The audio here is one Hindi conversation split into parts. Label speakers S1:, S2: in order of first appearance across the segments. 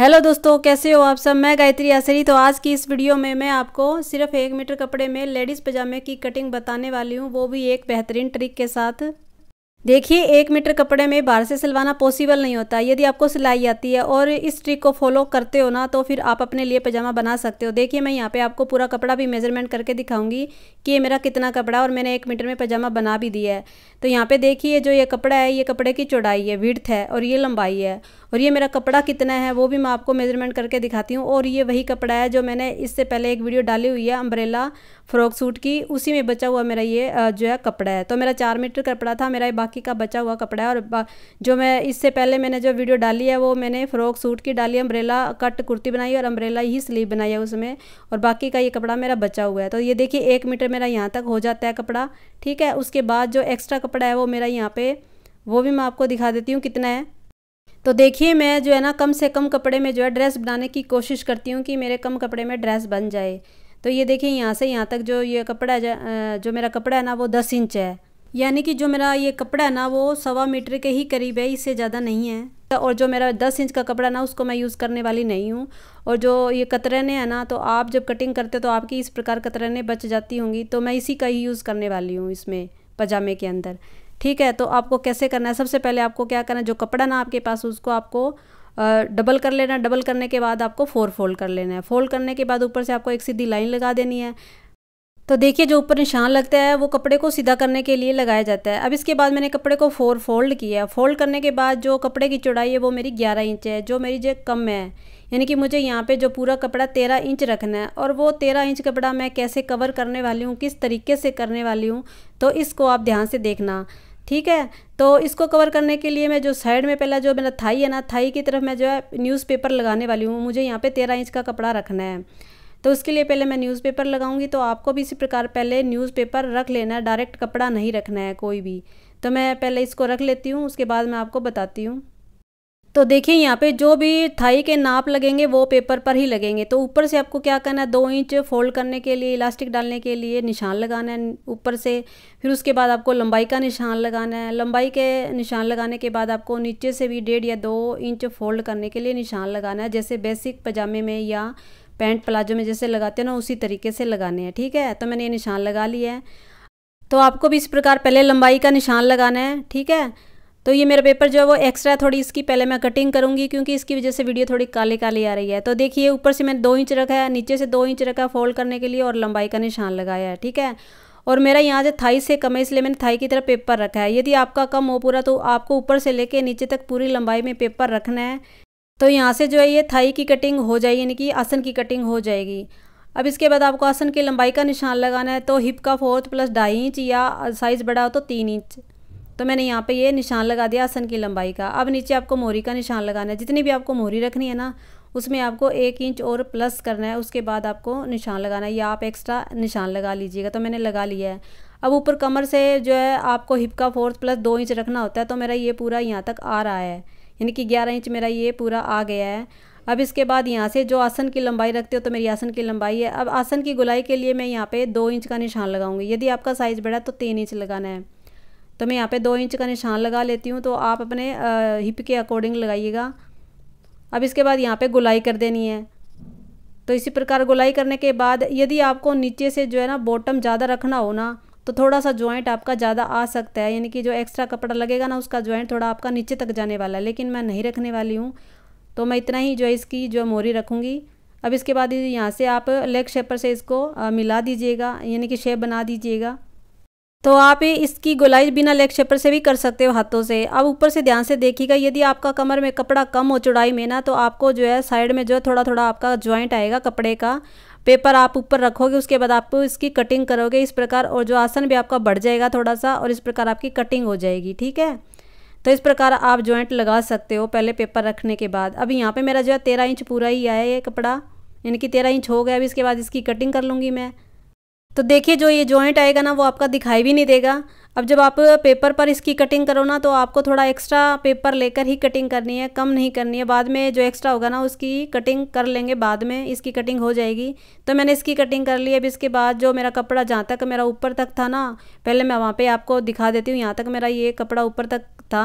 S1: हेलो दोस्तों कैसे हो आप सब मैं गायत्री आसरी तो आज की इस वीडियो में मैं आपको सिर्फ एक मीटर कपड़े में लेडीज़ पजामे की कटिंग बताने वाली हूँ वो भी एक बेहतरीन ट्रिक के साथ देखिए एक मीटर कपड़े में बाहर से सिलवाना पॉसिबल नहीं होता यदि आपको सिलाई आती है और इस ट्रिक को फॉलो करते हो ना तो फिर आप अपने लिए पजामा बना सकते हो देखिए मैं यहाँ पे आपको पूरा कपड़ा भी मेजरमेंट करके दिखाऊंगी कि ये मेरा कितना कपड़ा और मैंने एक मीटर में पजामा बना भी दिया है तो यहाँ पर देखिए जो ये कपड़ा है ये कपड़े की चौड़ाई है विड्थ है और ये लंबाई है और ये मेरा कपड़ा कितना है वो भी मैं आपको मेजरमेंट करके दिखाती हूँ और ये वही कपड़ा है जो मैंने इससे पहले एक वीडियो डाली हुई है अम्ब्रेला फ्रॉक सूट की उसी में बचा हुआ मेरा ये जो है कपड़ा है तो मेरा चार मीटर कपड़ा था मेरा बाकी का बचा हुआ कपड़ा है और जो मैं इससे पहले मैंने जो वीडियो डाली है वो मैंने फ्रॉक सूट की डाली अम्ब्रेला कट कुर्ती बनाई और अम्ब्रेला ही स्लीव बनाई है उसमें और बाकी का ये कपड़ा मेरा बचा हुआ है तो ये देखिए एक मीटर मेरा यहाँ तक हो जाता है कपड़ा ठीक है उसके बाद जो एक्स्ट्रा कपड़ा है वो मेरा यहाँ पे वो भी मैं आपको दिखा देती हूँ कितना है तो देखिए मैं जो है ना कम से कम कपड़े में जो है ड्रेस बनाने की कोशिश करती हूँ कि मेरे कम कपड़े में ड्रेस बन जाए तो ये देखिए यहाँ से यहाँ तक जो ये कपड़ा जो मेरा कपड़ा है ना वो दस इंच है यानी कि जो मेरा ये कपड़ा है ना वो सवा मीटर के ही करीब है इससे ज़्यादा नहीं है और जो मेरा दस इंच का कपड़ा ना उसको मैं यूज़ करने वाली नहीं हूँ और जो ये कतरने हैं ना तो आप जब कटिंग करते हो तो आपकी इस प्रकार कतरने बच जाती होंगी तो मैं इसी का ही यूज़ करने वाली हूँ इसमें पजामे के अंदर ठीक है तो आपको कैसे करना है सबसे पहले आपको क्या करना है जो कपड़ा ना आपके पास उसको आपको डबल कर लेना डबल करने के बाद आपको फोर फोल्ड कर लेना है फोल्ड करने के बाद ऊपर से आपको एक सीधी लाइन लगा देनी है तो देखिए जो ऊपर निशान लगता है वो कपड़े को सीधा करने के लिए लगाया जाता है अब इसके बाद मैंने कपड़े को फोर फोल्ड किया है फोल्ड करने के बाद जो कपड़े की चौड़ाई है वो मेरी ग्यारह इंच है जो मेरी जो कम है यानी कि मुझे यहाँ पे जो पूरा कपड़ा तेरह इंच रखना है और वो तेरह इंच कपड़ा मैं कैसे कवर करने वाली हूँ किस तरीके से करने वाली हूँ तो इसको आप ध्यान से देखना ठीक है तो इसको कवर करने के लिए मैं जो साइड में पहला जो मेरा थाई है ना थाई की तरफ मैं जो है न्यूज़पेपर लगाने वाली हूँ मुझे यहाँ पे तेरह इंच का कपड़ा रखना है तो उसके लिए पहले मैं न्यूज़पेपर लगाऊंगी तो आपको भी इसी प्रकार पहले न्यूज़पेपर रख लेना है डायरेक्ट कपड़ा नहीं रखना है कोई भी तो मैं पहले इसको रख लेती हूँ उसके बाद मैं आपको बताती हूँ तो देखिए यहाँ पे जो भी थाई के नाप लगेंगे वो पेपर पर ही लगेंगे तो ऊपर से आपको क्या करना है दो इंच फोल्ड करने के लिए इलास्टिक डालने के लिए निशान लगाना है ऊपर से फिर उसके बाद आपको लंबाई का निशान लगाना है लंबाई के निशान लगाने के बाद आपको नीचे से भी डेढ़ या दो इंच फोल्ड करने के लिए निशान लगाना है जैसे बेसिक पजामे में या पैंट प्लाजो में जैसे लगाते हैं ना उसी तरीके से लगाने हैं ठीक है तो मैंने ये निशान लगा लिया है तो आपको भी इस प्रकार पहले लंबाई का निशान लगाना है ठीक है तो ये मेरा पेपर जो है वो एक्स्ट्रा थोड़ी इसकी पहले मैं कटिंग करूँगी क्योंकि इसकी वजह से वीडियो थोड़ी काले काली आ रही है तो देखिए ऊपर से मैंने दो इंच रखा है नीचे से दो इंच रखा है फोल्ड करने के लिए और लंबाई का निशान लगाया है ठीक है और मेरा यहाँ से थाई से कम है इसलिए मैंने थाई की तरफ पेपर रखा है यदि आपका कम हो पूरा तो आपको ऊपर से लेके नीचे तक पूरी लंबाई में पेपर रखना है तो यहाँ से जो है ये थाई की कटिंग हो जाएगी यानी कि आसन की कटिंग हो जाएगी अब इसके बाद आपको आसन की लंबाई का निशान लगाना है तो हिप का फोर्थ प्लस ढाई इंच या साइज़ बड़ा हो तो तीन इंच तो मैंने यहाँ पे ये निशान लगा दिया आसन की लंबाई का अब नीचे आपको मोहरी का निशान लगाना है जितनी भी आपको मोहरी रखनी है ना उसमें आपको एक इंच और प्लस करना है उसके बाद आपको निशान लगाना है या आप एक्स्ट्रा निशान लगा लीजिएगा तो मैंने लगा लिया है अब ऊपर कमर से जो है आपको हिप का फोर्थ प्लस दो इंच रखना होता है तो मेरा ये पूरा यहाँ तक आ रहा है यानी कि ग्यारह इंच मेरा ये पूरा आ गया है अब इसके बाद यहाँ से जो आसन की लंबाई रखते हो तो मेरी आसन की लंबाई है अब आसन की गुलाई के लिए मैं यहाँ पे दो इंच का निशान लगाऊंगी यदि आपका साइज़ बड़ा तो तीन इंच लगाना है तो मैं यहाँ पे दो इंच का निशान लगा लेती हूँ तो आप अपने हिप के अकॉर्डिंग लगाइएगा अब इसके बाद यहाँ पे गुलाई कर देनी है तो इसी प्रकार गुलाई करने के बाद यदि आपको नीचे से जो है ना बॉटम ज़्यादा रखना हो ना तो थोड़ा सा ज्वाइंट आपका ज़्यादा आ सकता है यानी कि जो एक्स्ट्रा कपड़ा लगेगा ना उसका ज्वाइंट थोड़ा आपका नीचे तक जाने वाला है लेकिन मैं नहीं रखने वाली हूँ तो मैं इतना ही जो है इसकी जो मोरी रखूँगी अब इसके बाद यहाँ से आप लेग शेपर से इसको मिला दीजिएगा यानी कि शेप बना दीजिएगा तो आप इसकी गोलाई बिना लेग शेपर से भी कर सकते हो हाथों से अब ऊपर से ध्यान से देखिएगा यदि आपका कमर में कपड़ा कम हो चौड़ाई में ना तो आपको जो है साइड में जो है थोड़ा थोड़ा आपका ज्वाइंट आएगा कपड़े का पेपर आप ऊपर रखोगे उसके बाद आप इसकी कटिंग करोगे इस प्रकार और जो आसन भी आपका बढ़ जाएगा थोड़ा सा और इस प्रकार आपकी कटिंग हो जाएगी ठीक है तो इस प्रकार आप जॉइंट लगा सकते हो पहले पेपर रखने के बाद अभी यहाँ पे मेरा जो है तेरह इंच पूरा ही आया ये कपड़ा यानी कि तेरह इंच हो गया अभी इसके बाद इसकी कटिंग कर लूँगी मैं तो देखिए जो ये जॉइंट आएगा ना वो आपका दिखाई भी नहीं देगा अब जब आप पेपर पर इसकी कटिंग करो ना तो आपको थोड़ा एक्स्ट्रा पेपर लेकर ही कटिंग करनी है कम नहीं करनी है बाद में जो एक्स्ट्रा होगा ना उसकी कटिंग कर लेंगे बाद में इसकी कटिंग हो जाएगी तो मैंने इसकी कटिंग कर ली अब इसके बाद जो मेरा कपड़ा जहाँ तक मेरा ऊपर तक था ना पहले मैं वहाँ पर आपको दिखा देती हूँ यहाँ तक मेरा ये कपड़ा ऊपर तक था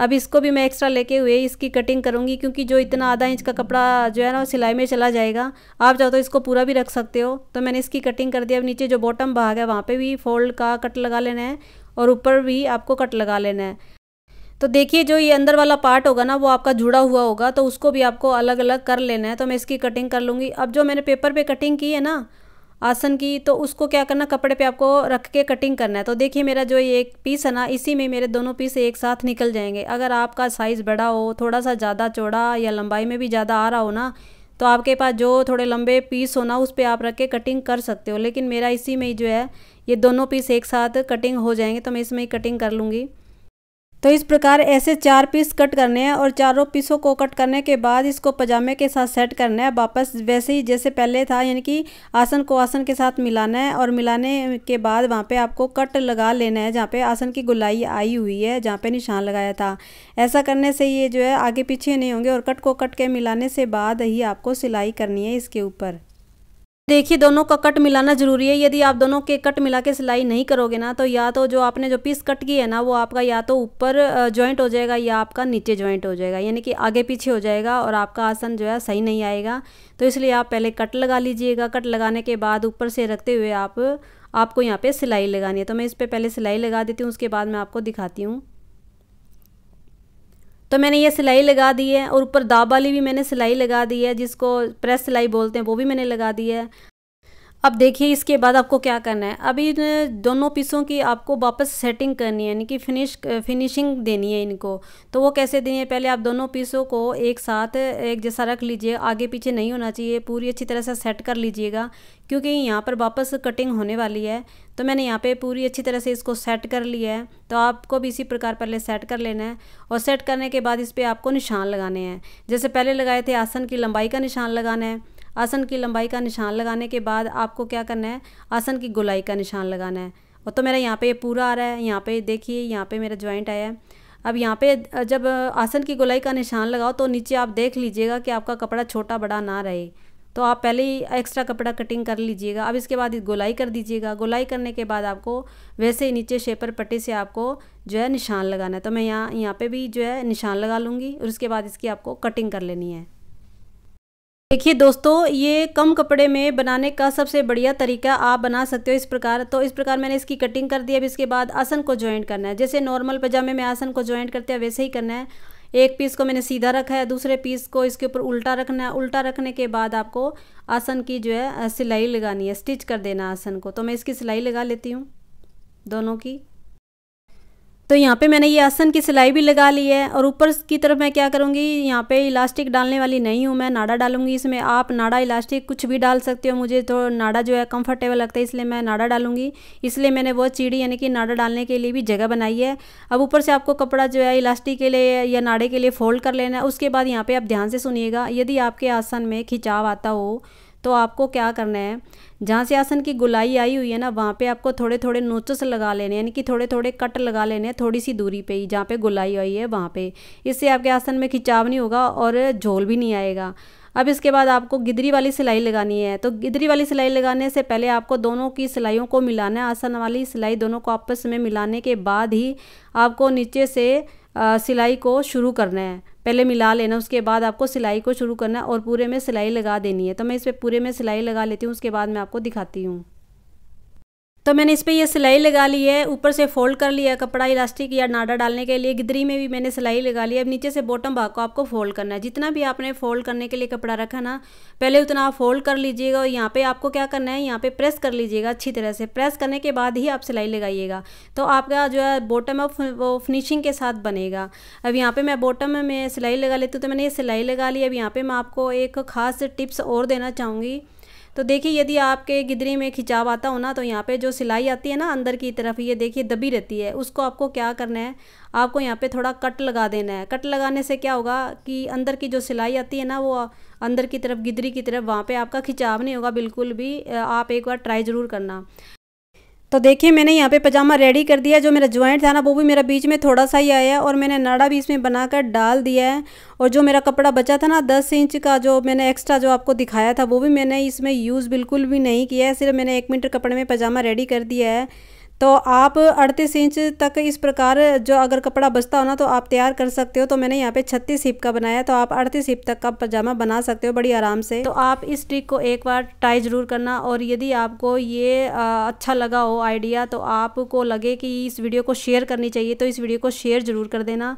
S1: अब इसको भी मैं एक्स्ट्रा लेके हुए इसकी कटिंग करूँगी क्योंकि जो इतना आधा इंच का कपड़ा जो है ना वो सिलाई में चला जाएगा आप चाहो तो इसको पूरा भी रख सकते हो तो मैंने इसकी कटिंग कर दी अब नीचे जो बॉटम भाग है वहाँ पर भी फोल्ड का कट लगा लेना है और ऊपर भी आपको कट लगा लेना है तो देखिए जो ये अंदर वाला पार्ट होगा ना वो आपका जुड़ा हुआ होगा तो उसको भी आपको अलग अलग कर लेना है तो मैं इसकी कटिंग कर लूँगी अब जो मैंने पेपर पे कटिंग की है ना आसन की तो उसको क्या करना कपड़े पे आपको रख के कटिंग करना है तो देखिए मेरा जो ये एक पीस है ना इसी में मेरे दोनों पीस एक साथ निकल जाएंगे अगर आपका साइज़ बड़ा हो थोड़ा सा ज़्यादा चौड़ा या लंबाई में भी ज़्यादा आ रहा हो ना तो आपके पास जो थोड़े लंबे पीस हो ना उस पर आप रख के कटिंग कर सकते हो लेकिन मेरा इसी में ही जो है ये दोनों पीस एक साथ कटिंग हो जाएंगे तो मैं इसमें ही कटिंग कर लूँगी तो इस प्रकार ऐसे चार पीस कट करने हैं और चारों पीसों को कट करने के बाद इसको पजामे के साथ सेट करना है वापस वैसे ही जैसे पहले था यानी कि आसन को आसन के साथ मिलाना है और मिलाने के बाद वहाँ पे आपको कट लगा लेना है जहाँ पे आसन की गुलाई आई हुई है जहाँ पे निशान लगाया था ऐसा करने से ये जो है आगे पीछे नहीं होंगे और कट को कट के मिलाने से बाद ही आपको सिलाई करनी है इसके ऊपर देखिए दोनों का कट मिलाना ज़रूरी है यदि आप दोनों के कट मिला के सिलाई नहीं करोगे ना तो या तो जो आपने जो पीस कट की है ना वो आपका या तो ऊपर जॉइंट हो जाएगा या आपका नीचे जॉइंट हो जाएगा यानी कि आगे पीछे हो जाएगा और आपका आसन जो है सही नहीं आएगा तो इसलिए आप पहले कट लगा लीजिएगा कट लगाने के बाद ऊपर से रखते हुए आप आपको यहाँ पर सिलाई लगानी है तो मैं इस पर पहले सिलाई लगा देती हूँ उसके बाद मैं आपको दिखाती हूँ तो मैंने ये सिलाई लगा दी है और ऊपर दाब वाली भी मैंने सिलाई लगा दी है जिसको प्रेस सिलाई बोलते हैं वो भी मैंने लगा दी है अब देखिए इसके बाद आपको क्या करना है अभी दोनों पीसों की आपको वापस सेटिंग करनी है यानी कि फिनिश फिनिशिंग देनी है इनको तो वो कैसे देनी है पहले आप दोनों पीसों को एक साथ एक जैसा रख लीजिए आगे पीछे नहीं होना चाहिए पूरी अच्छी तरह से सेट कर लीजिएगा क्योंकि यहाँ पर वापस कटिंग होने वाली है तो मैंने यहाँ पर पूरी अच्छी तरह से इसको सेट कर लिया है तो आपको भी इसी प्रकार पहले सेट कर लेना है और सेट करने के बाद इस पर आपको निशान लगाने हैं जैसे पहले लगाए थे आसन की लंबाई का निशान लगाना है आसन की लंबाई का निशान लगाने के बाद आपको क्या करना है आसन की गोलाई का निशान लगाना है और तो मेरा यहाँ पे पूरा आ रहा है यहाँ पे देखिए यहाँ पे मेरा ज्वाइंट आया है अब यहाँ पे जब आसन की गोलाई का निशान लगाओ तो नीचे आप देख लीजिएगा कि आपका कपड़ा छोटा बड़ा ना रहे तो आप पहले ही एक्स्ट्रा कपड़ा कटिंग कर लीजिएगा अब इसके बाद गोलाई कर दीजिएगा गोलाई करने के बाद आपको वैसे ही नीचे शेपर पट्टी से आपको जो है निशान लगाना है तो मैं यहाँ यहाँ पे भी जो है निशान लगा लूँगी और उसके बाद इसकी आपको कटिंग कर लेनी है देखिए दोस्तों ये कम कपड़े में बनाने का सबसे बढ़िया तरीका आप बना सकते हो इस प्रकार तो इस प्रकार मैंने इसकी कटिंग कर दी अब इसके बाद आसन को ज्वाइंट करना है जैसे नॉर्मल पजामे में आसन को ज्वाइंट करते हैं वैसे ही करना है एक पीस को मैंने सीधा रखा है दूसरे पीस को इसके ऊपर उल्टा रखना है उल्टा रखने के बाद आपको आसन की जो है सिलाई लगानी है स्टिच कर देना आसन को तो मैं इसकी सिलाई लगा लेती हूँ दोनों की तो यहाँ पे मैंने ये आसन की सिलाई भी लगा ली है और ऊपर की तरफ मैं क्या करूँगी यहाँ पे इलास्टिक डालने वाली नहीं हूँ मैं नाड़ा डालूंगी इसमें आप नाड़ा इलास्टिक कुछ भी डाल सकते हो मुझे तो नाड़ा जो है कंफर्टेबल लगता है इसलिए मैं नाड़ा डालूंगी इसलिए मैंने वो चीड़ी यानी कि नाड़ा डालने के लिए भी जगह बनाई है अब ऊपर से आपको कपड़ा जो है इलास्टिक के लिए या नाड़े के लिए फ़ोल्ड कर लेना है उसके बाद यहाँ पर आप ध्यान से सुनिएगा यदि आपके आसन में खिंचाव आता हो तो आपको क्या करना है जहाँ से आसन की गुलाई आई हुई है ना वहाँ पे आपको थोड़े थोड़े नोचस लगा लेने यानी कि थोड़े थोड़े कट लगा लेने हैं थोड़ी सी दूरी पे ही जहाँ पे गुलाई आई है वहाँ पे इससे आपके आसन में खिंचाव नहीं होगा और झोल भी नहीं आएगा अब इसके बाद आपको गिदरी वाली सिलाई लगानी है तो गिदरी वाली सिलाई लगाने से पहले आपको दोनों की सिलाइयों को मिलाना है आसन वाली सिलाई दोनों को आपस में मिलाने के बाद ही आपको नीचे से सिलाई को शुरू करना है पहले मिला लेना उसके बाद आपको सिलाई को शुरू करना है और पूरे में सिलाई लगा देनी है तो मैं इस पर पूरे में सिलाई लगा लेती हूँ उसके बाद मैं आपको दिखाती हूँ तो मैंने इस पर यह सिलाई लगा ली है ऊपर से फोल्ड कर लिया कपड़ा इलास्टिक या नाडा डालने के लिए गिदरी में भी मैंने सिलाई लगा ली अब नीचे से बॉटम भाग को आपको फोल्ड करना है जितना भी आपने फोल्ड करने के लिए कपड़ा रखा ना पहले उतना आप फोल्ड कर लीजिएगा और यहाँ पे आपको क्या करना है यहाँ पे प्रेस कर लीजिएगा अच्छी तरह से प्रेस करने के बाद ही आप सिलाई लगाइएगा तो आपका जो है बॉटम ऑफ वो फिनिशिंग के साथ बनेगा अब यहाँ पर मैं बॉटम में सिलाई लगा लेती हूँ तो मैंने ये सिलाई लगा ली अब यहाँ पर मैं आपको एक ख़ास टिप्स और देना चाहूँगी तो देखिए यदि आपके गिदरी में खिंचाव आता हो ना तो यहाँ पे जो सिलाई आती है ना अंदर की तरफ ये देखिए दबी रहती है उसको आपको क्या करना है आपको यहाँ पे थोड़ा कट लगा देना है कट लगाने से क्या होगा कि अंदर की जो सिलाई आती है ना वो अंदर की तरफ गिदरी की तरफ वहाँ पे आपका खिंचाव नहीं होगा बिल्कुल भी आप एक बार ट्राई ज़रूर करना तो देखिए मैंने यहाँ पे पजामा रेडी कर दिया जो मेरा ज्वाइंट था ना वो भी मेरा बीच में थोड़ा सा ही आया और मैंने नाड़ा भी इसमें बनाकर डाल दिया है और जो मेरा कपड़ा बचा था ना दस इंच का जो मैंने एक्स्ट्रा जो आपको दिखाया था वो भी मैंने इसमें यूज़ बिल्कुल भी नहीं किया है सिर्फ मैंने एक मीटर कपड़े में पजामा रेडी कर दिया है तो आप अड़तीस इंच तक इस प्रकार जो अगर कपड़ा बचता हो ना तो आप तैयार कर सकते हो तो मैंने यहाँ पे छत्तीस हिप का बनाया तो आप अड़तीस हिप तक का पजामा बना सकते हो बड़ी आराम से तो आप इस ट्रिक को एक बार ट्राई ज़रूर करना और यदि आपको ये आ, अच्छा लगा हो आइडिया तो आपको लगे कि इस वीडियो को शेयर करनी चाहिए तो इस वीडियो को शेयर ज़रूर कर देना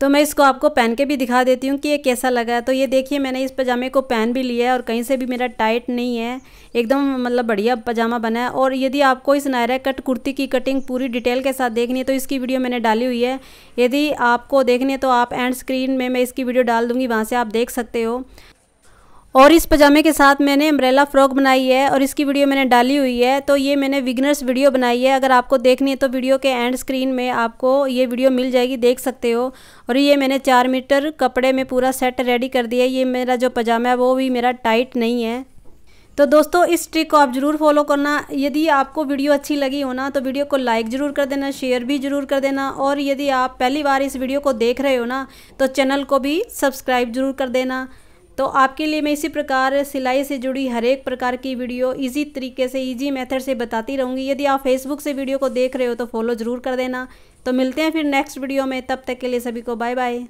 S1: तो मैं इसको आपको पहन के भी दिखा देती हूँ कि ये कैसा लगा है तो ये देखिए मैंने इस पजामे को पहन भी लिया है और कहीं से भी मेरा टाइट नहीं है एकदम मतलब बढ़िया पजामा बना है और यदि आपको इस नायरा कट कुर्ती की कटिंग पूरी डिटेल के साथ देखनी है तो इसकी वीडियो मैंने डाली हुई है यदि आपको देखनी है तो आप एंड स्क्रीन में मैं इसकी वीडियो डाल दूँगी वहाँ से आप देख सकते हो और इस पजामे के साथ मैंने अम्ब्रेला फ्रॉक बनाई है और इसकी वीडियो मैंने डाली हुई है तो ये मैंने विगनर्स वीडियो बनाई है अगर आपको देखनी है तो वीडियो के एंड स्क्रीन में आपको ये वीडियो मिल जाएगी देख सकते हो और ये मैंने चार मीटर कपड़े में पूरा सेट रेडी कर दिया ये मेरा जो पजामा है वो भी मेरा टाइट नहीं है तो दोस्तों इस ट्रिक को आप ज़रूर फॉलो करना यदि आपको वीडियो अच्छी लगी हो ना तो वीडियो को लाइक ज़रूर कर देना शेयर भी ज़रूर कर देना और यदि आप पहली बार इस वीडियो को देख रहे हो ना तो चैनल को भी सब्सक्राइब ज़रूर कर देना तो आपके लिए मैं इसी प्रकार सिलाई से जुड़ी हर एक प्रकार की वीडियो इजी तरीके से इजी मेथड से बताती रहूँगी यदि आप फेसबुक से वीडियो को देख रहे हो तो फॉलो ज़रूर कर देना तो मिलते हैं फिर नेक्स्ट वीडियो में तब तक के लिए सभी को बाय बाय